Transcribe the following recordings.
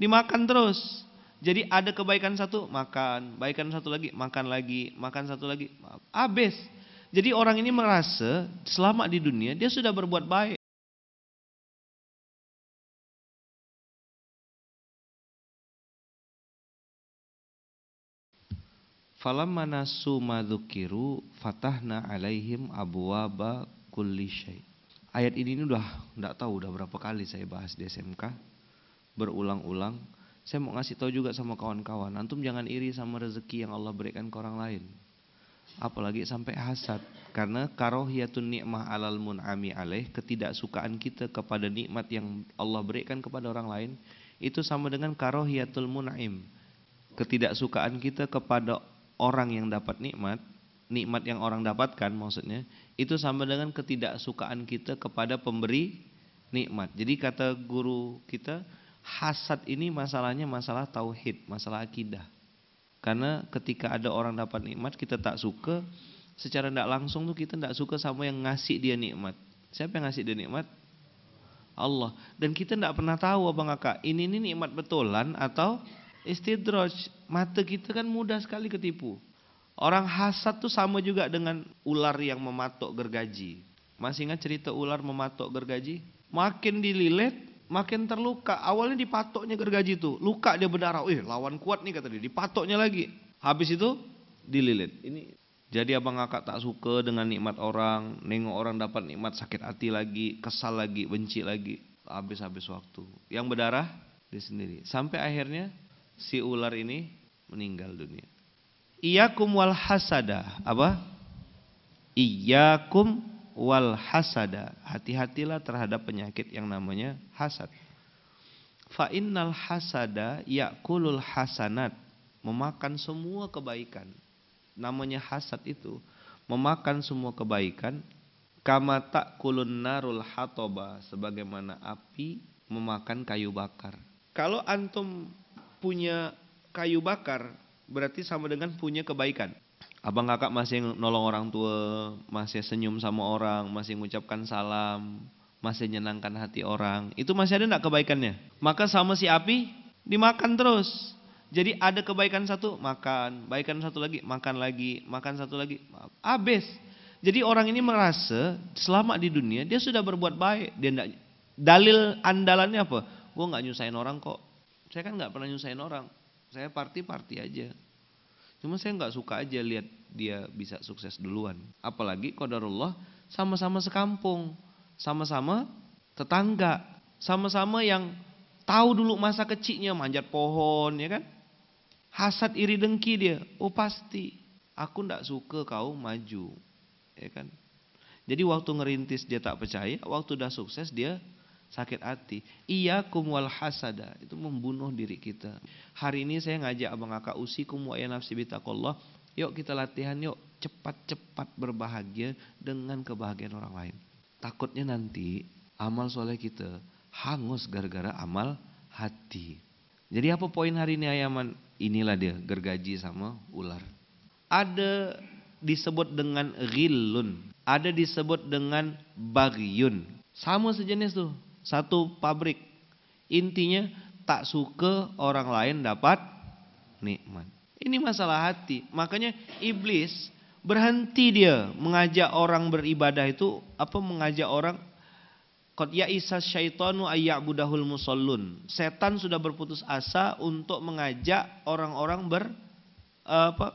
dimakan terus. Jadi ada kebaikan satu, makan. Kebaikan satu lagi, makan lagi. Makan satu lagi, habis. Jadi orang ini merasa selama di dunia dia sudah berbuat baik. Falam nasu madzukiru fatahna alaihim abu kulli syai. Ayat ini udah nggak tahu udah berapa kali saya bahas di SMK berulang-ulang. Saya mau ngasih tahu juga sama kawan-kawan, antum jangan iri sama rezeki yang Allah berikan ke orang lain. Apalagi sampai hasad, karena karohiyatun nikmah alal mun'ami alaih, ketidaksukaan kita kepada nikmat yang Allah berikan kepada orang lain, itu sama dengan karohiyatul munaim Ketidaksukaan kita kepada orang yang dapat nikmat, nikmat yang orang dapatkan maksudnya, itu sama dengan ketidaksukaan kita kepada pemberi nikmat. Jadi kata guru kita, Hasad ini masalahnya masalah tauhid, masalah akidah. Karena ketika ada orang dapat nikmat kita tak suka, secara tidak langsung tuh kita tidak suka sama yang ngasih dia nikmat. Siapa yang ngasih dia nikmat? Allah. Dan kita tidak pernah tahu apa kakak, ini ini nikmat betulan atau istidraj. Mata kita kan mudah sekali ketipu. Orang hasad tuh sama juga dengan ular yang mematok gergaji. Masih ingat cerita ular mematok gergaji? Makin dililit, makin terluka. Awalnya dipatoknya gergaji itu, luka dia berdarah. Ih, lawan kuat nih kata dia, dipatoknya lagi. Habis itu dililit. Ini jadi abang kakak tak suka dengan nikmat orang, nengok orang dapat nikmat sakit hati lagi, kesal lagi, benci lagi. Habis-habis waktu. Yang berdarah dia sendiri. Sampai akhirnya si ular ini meninggal dunia. Iyakum wal hasada, apa? Iyakum wal hasada. Hati-hatilah terhadap penyakit yang namanya hasad. Fa innal hasada yakulul hasanat, memakan semua kebaikan. Namanya hasad itu memakan semua kebaikan kama takulun narul hatoba sebagaimana api memakan kayu bakar. Kalau antum punya kayu bakar berarti sama dengan punya kebaikan. Abang kakak masih nolong orang tua, masih senyum sama orang, masih mengucapkan salam, masih menyenangkan hati orang. Itu masih ada enggak kebaikannya? Maka sama si api dimakan terus. Jadi ada kebaikan satu, makan. Baikan satu lagi, makan lagi. Makan satu lagi, habis. Jadi orang ini merasa selama di dunia dia sudah berbuat baik. Dia enggak, dalil andalannya apa? Gue nggak nyusahin orang kok. Saya kan nggak pernah nyusahin orang. Saya party-party aja. Cuma saya nggak suka aja lihat dia bisa sukses duluan. Apalagi kodarullah sama-sama sekampung, sama-sama tetangga, sama-sama yang tahu dulu masa kecilnya manjat pohon ya kan. Hasad iri dengki dia, oh pasti aku nggak suka kau maju ya kan. Jadi waktu ngerintis dia tak percaya, waktu udah sukses dia sakit hati. Iya kumwal hasada membunuh diri kita. Hari ini saya ngajak abang kakak usikum wa nafsi bitakullah. Yuk kita latihan yuk cepat-cepat berbahagia dengan kebahagiaan orang lain. Takutnya nanti amal soleh kita hangus gara-gara amal hati. Jadi apa poin hari ini ayaman? Inilah dia gergaji sama ular. Ada disebut dengan gilun, ada disebut dengan bagyun. Sama sejenis tuh, satu pabrik. Intinya tak suka orang lain dapat nikmat. Ini masalah hati. Makanya iblis berhenti dia mengajak orang beribadah itu apa mengajak orang Qad ya'isa syaitanu ayya'budahul musallun. Setan sudah berputus asa untuk mengajak orang-orang ber apa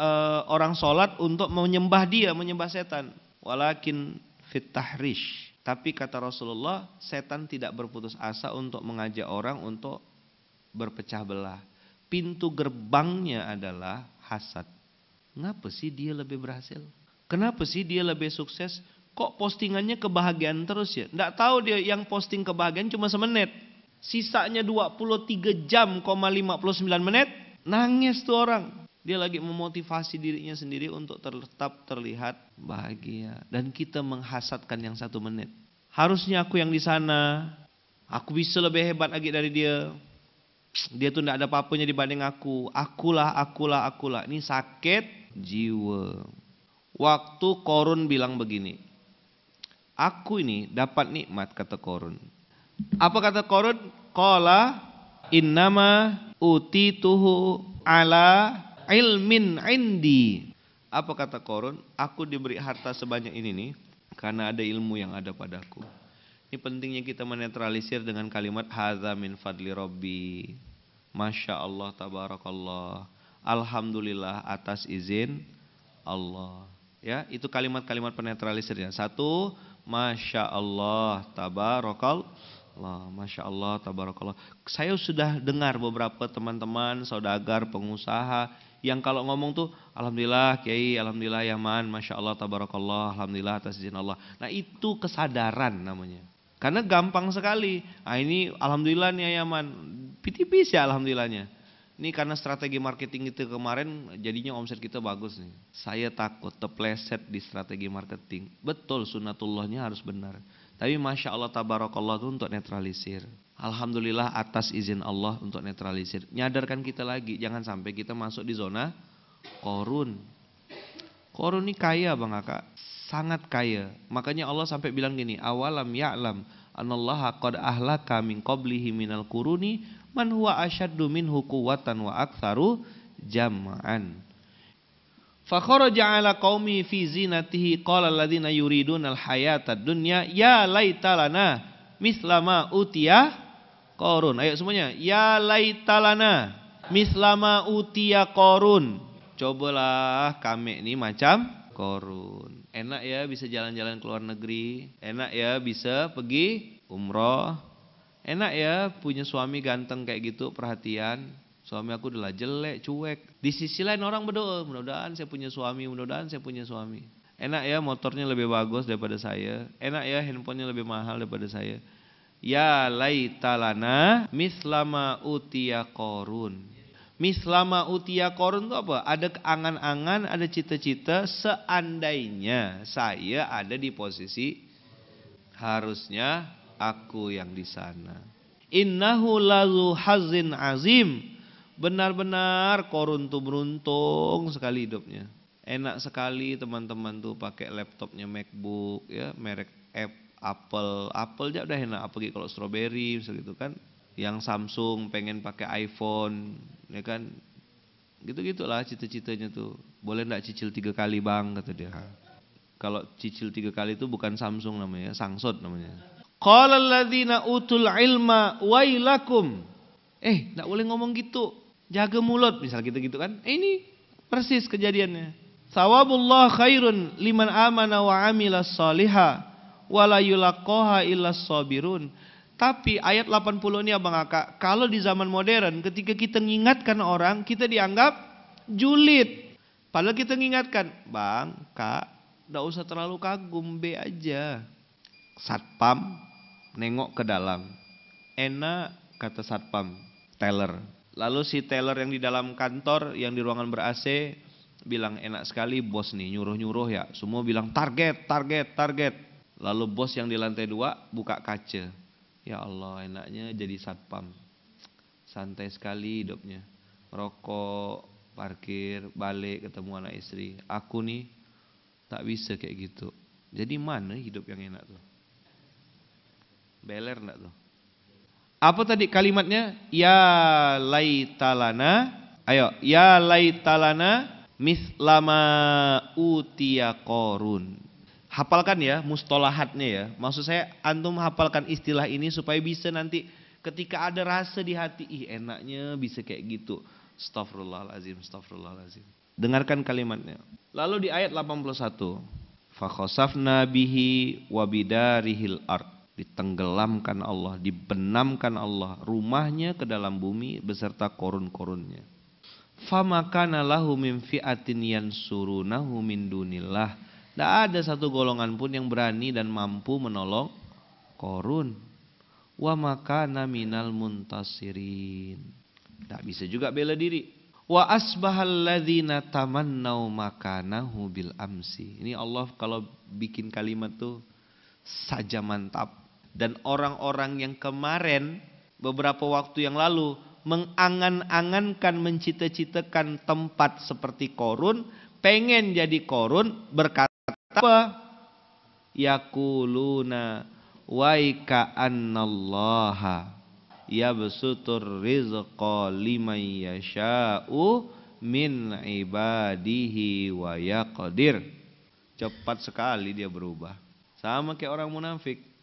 eh, orang salat untuk menyembah dia, menyembah setan. Walakin fit tahrish tapi kata Rasulullah, setan tidak berputus asa untuk mengajak orang untuk berpecah belah. Pintu gerbangnya adalah hasad. Kenapa sih dia lebih berhasil? Kenapa sih dia lebih sukses? Kok postingannya kebahagiaan terus ya? Tidak tahu dia yang posting kebahagiaan cuma semenit. Sisanya 23 jam, 59 menit. Nangis tuh orang. Dia lagi memotivasi dirinya sendiri untuk tetap terlihat bahagia. Dan kita menghasatkan yang satu menit. Harusnya aku yang di sana. Aku bisa lebih hebat lagi dari dia. Dia tuh tidak ada apa-apanya dibanding aku. Akulah, akulah, akulah. Ini sakit jiwa. Waktu Korun bilang begini. Aku ini dapat nikmat kata Korun. Apa kata Korun? Kola innama utituhu ala ilmin indi. Apa kata Korun? Aku diberi harta sebanyak ini nih karena ada ilmu yang ada padaku. Ini pentingnya kita menetralisir dengan kalimat haza min fadli robbi. Masya Allah, tabarakallah. Alhamdulillah atas izin Allah. Ya, itu kalimat-kalimat penetralisirnya. Satu, masya Allah, tabarakallah. Masya Allah, tabarakallah. Saya sudah dengar beberapa teman-teman, saudagar, pengusaha yang kalau ngomong tuh alhamdulillah kiai, alhamdulillah yaman, masya Allah, tabarakallah, alhamdulillah atas izin Allah. Nah itu kesadaran namanya. Karena gampang sekali. Ah ini alhamdulillah nih yaman, tipis ya alhamdulillahnya. Ini karena strategi marketing itu kemarin jadinya omset kita bagus nih. Saya takut terpleset di strategi marketing. Betul sunatullahnya harus benar. Tapi masya Allah tabarakallah tuh untuk netralisir. Alhamdulillah atas izin Allah untuk netralisir. Nyadarkan kita lagi, jangan sampai kita masuk di zona korun. Korun ini kaya bang kakak, sangat kaya. Makanya Allah sampai bilang gini, awalam ya'lam anallaha qad ahlaka min qablihi minal kuruni man huwa asyaddu minhu quwwatan wa aktharu jam'an. Fakhoraja ala qaumi fi zinatihi qala alladhina yuridun al-hayata dunya ya laita lana mislama utiyah Korun. Ayo semuanya. Ya laitalana mislama utia korun. Cobalah kami ini macam korun. Enak ya bisa jalan-jalan ke luar negeri. Enak ya bisa pergi umroh. Enak ya punya suami ganteng kayak gitu perhatian. Suami aku adalah jelek, cuek. Di sisi lain orang berdoa, mudah-mudahan saya punya suami, mudah-mudahan saya punya suami. Enak ya motornya lebih bagus daripada saya. Enak ya handphonenya lebih mahal daripada saya. Ya laitalana mislama utia korun. Mislama utia korun itu apa? Ada keangan angan ada cita-cita seandainya saya ada di posisi harusnya aku yang di sana. Innahu lalu hazin azim. Benar-benar korun tuh beruntung sekali hidupnya. Enak sekali teman-teman tuh pakai laptopnya MacBook ya merek Apple Apple, apel aja udah enak apalagi kalau strawberry misalnya gitu kan yang Samsung pengen pakai iPhone ya kan gitu gitulah cita-citanya tuh boleh ndak cicil tiga kali bang kata dia kalau cicil tiga kali itu bukan Samsung namanya sangsot namanya qala alladzina utul ilma wailakum eh ndak boleh ngomong gitu jaga mulut misal gitu-gitu kan eh, ini persis kejadiannya sawabullah khairun liman amana wa amila salihah wala illa sabirun. Tapi ayat 80 ini Abang kakak, kalau di zaman modern ketika kita mengingatkan orang, kita dianggap julid. Padahal kita mengingatkan, Bang, Kak, tidak usah terlalu kagum, be aja. Satpam nengok ke dalam. Enak kata satpam, teller. Lalu si teller yang di dalam kantor yang di ruangan ber AC bilang enak sekali bos nih nyuruh-nyuruh ya. Semua bilang target, target, target. Lalu bos yang di lantai dua buka kaca. Ya Allah enaknya jadi satpam. Santai sekali hidupnya. Rokok, parkir, balik ketemu anak istri. Aku nih tak bisa kayak gitu. Jadi mana hidup yang enak tuh? Beler enggak tuh? Apa tadi kalimatnya? Ya laitalana. Ayo, ya laitalana mislama utia korun hafalkan ya mustolahatnya ya. Maksud saya antum hafalkan istilah ini supaya bisa nanti ketika ada rasa di hati, ih enaknya bisa kayak gitu. Astagfirullahalazim, astagfirullahalazim. Dengarkan kalimatnya. Lalu di ayat 81, fakhosafna bihi wabidarihil ard. Ditenggelamkan Allah, dibenamkan Allah rumahnya ke dalam bumi beserta korun-korunnya. Famakana lahu min fi'atin yansurunahu min dunillah tidak ada satu golongan pun yang berani dan mampu menolong korun. Wa makana minal muntasirin. Tidak bisa juga bela diri. Wa asbahal ladhina tamannau makanahu bil amsi. Ini Allah kalau bikin kalimat tuh saja mantap. Dan orang-orang yang kemarin beberapa waktu yang lalu mengangan-angankan mencita-citakan tempat seperti korun, pengen jadi korun berkata apa? Yakuluna waika annallaha yabsutur rizqa liman yasha'u min ibadihi wa yaqdir. Cepat sekali dia berubah. Sama kayak orang munafik.